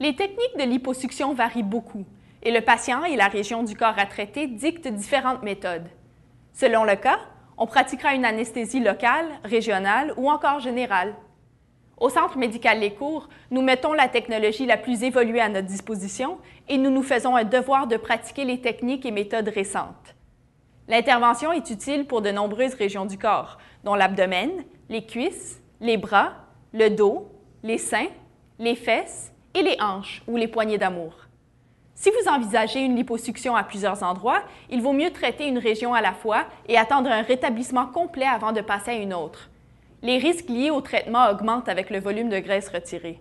Les techniques de liposuction varient beaucoup et le patient et la région du corps à traiter dictent différentes méthodes. Selon le cas, on pratiquera une anesthésie locale, régionale ou encore générale. Au Centre médical Les Cours, nous mettons la technologie la plus évoluée à notre disposition et nous nous faisons un devoir de pratiquer les techniques et méthodes récentes. L'intervention est utile pour de nombreuses régions du corps, dont l'abdomen, les cuisses, les bras, le dos, les seins, les fesses, et les hanches ou les poignées d'amour. Si vous envisagez une liposuction à plusieurs endroits, il vaut mieux traiter une région à la fois et attendre un rétablissement complet avant de passer à une autre. Les risques liés au traitement augmentent avec le volume de graisse retirée.